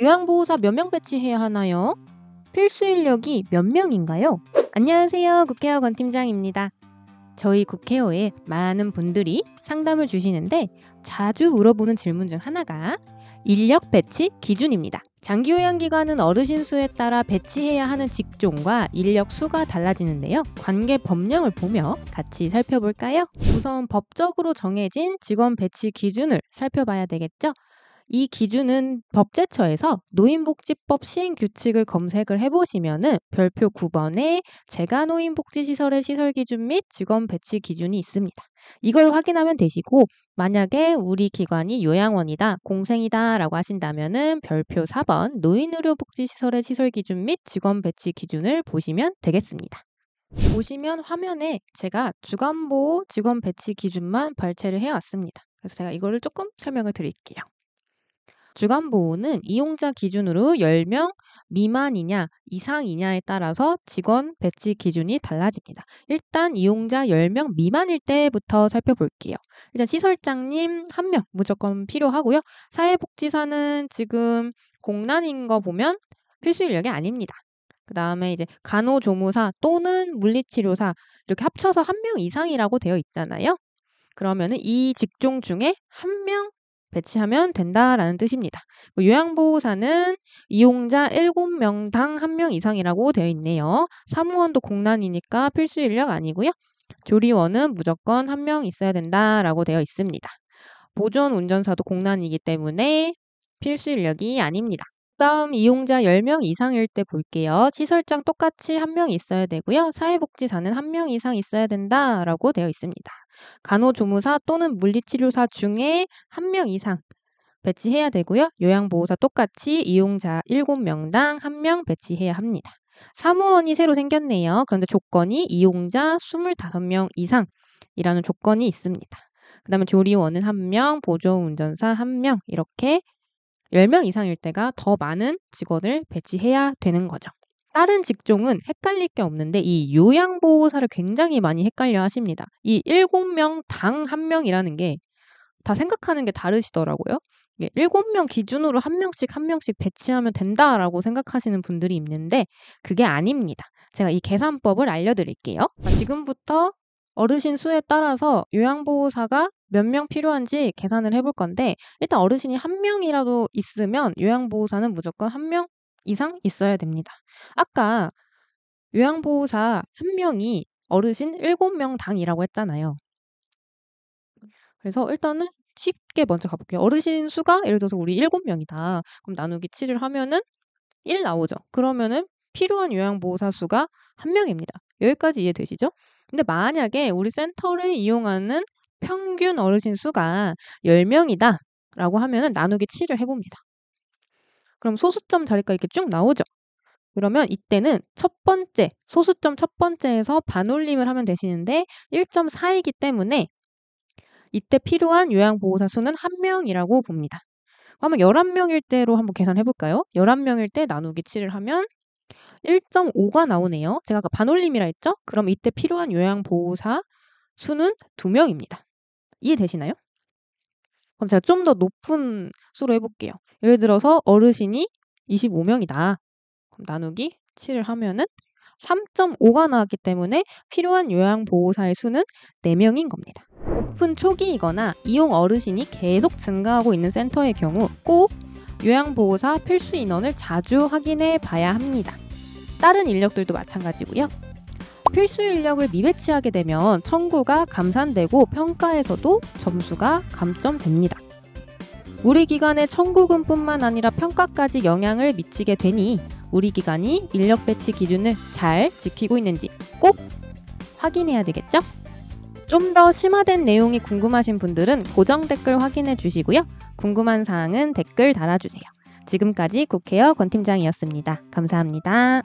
요양보호사 몇 명 배치해야 하나요? 필수 인력이 몇 명인가요? 안녕하세요. 국회의원 권팀장입니다. 저희 국회의원에 많은 분들이 상담을 주시는데 자주 물어보는 질문 중 하나가 인력 배치 기준입니다. 장기 요양기관은 어르신 수에 따라 배치해야 하는 직종과 인력 수가 달라지는데요. 관계 법령을 보며 같이 살펴볼까요? 우선 법적으로 정해진 직원 배치 기준을 살펴봐야 되겠죠? 이 기준은 법제처에서 노인복지법 시행 규칙을 검색을 해보시면은 별표 9번에 재가 노인복지시설의 시설 기준 및 직원 배치 기준이 있습니다. 이걸 확인하면 되시고 만약에 우리 기관이 요양원이다, 공생이다 라고 하신다면은 별표 4번 노인의료복지시설의 시설 기준 및 직원 배치 기준을 보시면 되겠습니다. 보시면 화면에 제가 주간보호 직원 배치 기준만 발췌를 해왔습니다. 그래서 제가 이거를 조금 설명을 드릴게요. 주간 보호는 이용자 기준으로 10명 미만이냐 이상이냐에 따라서 직원 배치 기준이 달라집니다. 일단 이용자 10명 미만일 때부터 살펴볼게요. 일단 시설장님 1명 무조건 필요하고요. 사회복지사는 지금 공란인 거 보면 필수 인력이 아닙니다. 그 다음에 이제 간호조무사 또는 물리치료사 이렇게 합쳐서 1명 이상이라고 되어 있잖아요. 그러면이 직종 중에 1명 배치하면 된다라는 뜻입니다. 그 요양보호사는 이용자 7명당 1명 이상이라고 되어 있네요. 사무원도 공란이니까 필수 인력 아니고요. 조리원은 무조건 1명 있어야 된다라고 되어 있습니다. 보존 운전사도 공란이기 때문에 필수 인력이 아닙니다. 다음 이용자 10명 이상일 때 볼게요. 시설장 똑같이 1명 있어야 되고요. 사회복지사는 1명 이상 있어야 된다라고 되어 있습니다. 간호조무사 또는 물리치료사 중에 한 명 이상 배치해야 되고요. 요양보호사 똑같이 이용자 7명당 한 명 배치해야 합니다. 사무원이 새로 생겼네요. 그런데 조건이 이용자 25명 이상이라는 조건이 있습니다. 그 다음에 조리원은 한명 보조운전사 한 명 이렇게 10명 이상일 때가 더 많은 직원을 배치해야 되는 거죠. 다른 직종은 헷갈릴 게 없는데 이 요양보호사를 굉장히 많이 헷갈려 하십니다. 이 7명 당 1명이라는 게 다 생각하는 게 다르시더라고요. 7명 예, 기준으로 1 명씩 1 명씩 배치하면 된다라고 생각하시는 분들이 있는데 그게 아닙니다. 제가 이 계산법을 알려드릴게요. 지금부터 어르신 수에 따라서 요양보호사가 몇 명 필요한지 계산을 해볼 건데 일단 어르신이 한 명이라도 있으면 요양보호사는 무조건 한명 이상 있어야 됩니다. 아까 요양보호사 한 명이 어르신 7명 당이라고 했잖아요. 그래서 일단은 쉽게 먼저 가볼게요. 어르신 수가 예를 들어서 우리 7명이다. 그럼 나누기 7을 하면은 1 나오죠. 그러면은 필요한 요양보호사 수가 한명입니다 여기까지 이해되시죠? 근데 만약에 우리 센터를 이용하는 평균 어르신 수가 10명이다 라고 하면은 나누기 7을 해봅니다. 그럼 소수점 자리가 이렇게 쭉 나오죠. 그러면 이때는 첫 번째, 소수점 첫 번째에서 반올림을 하면 되시는데 1.4이기 때문에 이때 필요한 요양보호사 수는 한명이라고 봅니다. 한번 11명일 때로 한번 계산해 볼까요? 11명일 때 나누기 7을 하면 1.5가 나오네요. 제가 아까 반올림이라 했죠? 그럼 이때 필요한 요양보호사 수는 두명입니다 이해되시나요? 그럼 제가 좀 더 높은 수로 해볼게요. 예를 들어서 어르신이 25명이다. 그럼 나누기 7을 하면은 3.5가 나왔기 때문에 필요한 요양보호사의 수는 4명인 겁니다. 오픈 초기이거나 이용 어르신이 계속 증가하고 있는 센터의 경우 꼭 요양보호사 필수 인원을 자주 확인해 봐야 합니다. 다른 인력들도 마찬가지고요. 필수 인력을 미배치하게 되면 청구가 감산되고 평가에서도 점수가 감점됩니다. 우리 기관의 청구금뿐만 아니라 평가까지 영향을 미치게 되니 우리 기관이 인력 배치 기준을 잘 지키고 있는지 꼭 확인해야 되겠죠? 좀 더 심화된 내용이 궁금하신 분들은 고정 댓글 확인해 주시고요. 궁금한 사항은 댓글 달아주세요. 지금까지 국회의원 권팀장이었습니다. 감사합니다.